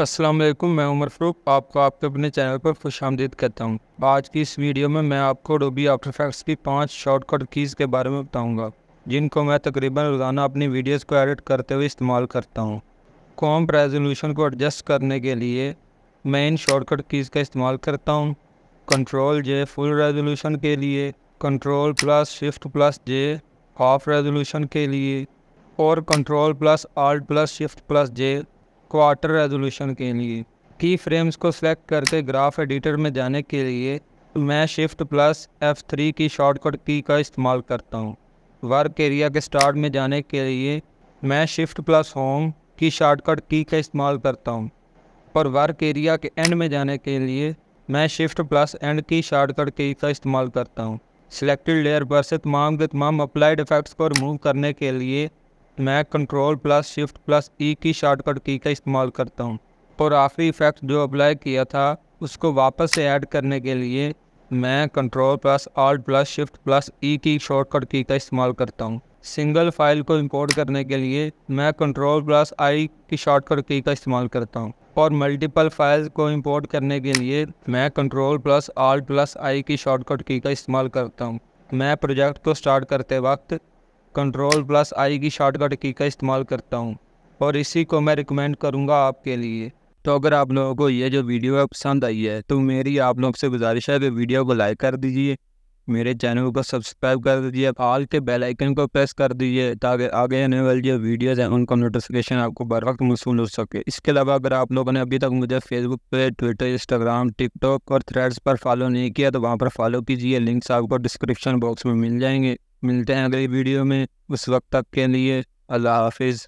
अस्सलाम वालेकुम मैं उमर फ़रूक आपको आपके तो अपने चैनल पर खुश आमदीद कहता हूँ आज की इस वीडियो में मैं आपको डोबी आफ्टर फैक्स की पांच शॉर्टकट कीज़ के बारे में बताऊँगा जिनको मैं तकरीबन रोज़ाना अपनी वीडियोस को एडिट करते हुए इस्तेमाल करता हूँ कॉम रेजोल्यूशन को एडजस्ट करने के लिए मैं इन शॉर्टकट कीज़ का इस्तेमाल करता हूँ कंट्रोल जे फुल रेजोल्यूशन के लिए control plus shift plus J half resolution के लिए और control plus alt plus shift plus J quarter resolution के लिए की फ्रेम्स को सिलेक्ट करके ग्राफ एडिटर में जाने के लिए मैं shift plus F three key shortcut key का इस्तेमाल करता हूँ वर्क एरिया के स्टार्ट में जाने के लिए मैं shift plus home key shortcut key का इस्तेमाल करता हूँ और वर्क एरिया के एंड में जाने के लिए मैं shift plus end key shortcut key का इस्तेमाल करता हूँ सिलेक्टेड लेयर पर से तमाम के तमाम अप्लाइड इफेक्ट्स को रिमूव करने के लिए मैं control plus shift plus E की शॉर्टकट की का इस्तेमाल करता हूँ और आखिरी इफ़ेक्ट जो अप्लाई किया था उसको वापस से ऐड करने के लिए मैं control plus alt plus shift plus E की शॉर्टकट की का इस्तेमाल करता हूँ सिंगल फाइल को इंपोर्ट करने के लिए मैं कंट्रोल प्लस आई की शॉर्टकट की का इस्तेमाल करता हूँ और मल्टीपल फाइल्स को इंपोर्ट करने के लिए मैं control plus alt plus I की शॉर्टकट की का इस्तेमाल करता हूँ मैं प्रोजेक्ट को स्टार्ट करते वक्त कंट्रोल प्लस आई की शॉर्टकट की का इस्तेमाल करता हूँ और इसी को मैं रिकमेंड करूँगा आपके लिए तो अगर आप लोगों को ये जो वीडियो है पसंद आई है तो मेरी आप लोग से गुजारिश है कि वीडियो को लाइक कर दीजिए मेरे चैनल को सब्सक्राइब कर दीजिए हाल के बेल आइकन को प्रेस कर दीजिए ताकि आगे आने वाली जो वीडियोज़ हैं उनका नोटिफिकेशन आपको बर वक्त मौसू हो सके इसके अलावा अगर आप लोगों ने अभी तक मुझे फेसबुक पे ट्विटर इंस्टाग्राम टिकटॉक और थ्रेड्स पर फॉलो नहीं किया तो वहाँ पर फॉलो कीजिए लिंक्स आपको डिस्क्रिप्शन बॉक्स में मिल जाएंगे मिलते हैं अगली वीडियो में उस वक्त तक के लिए अल्लाह हाफिज़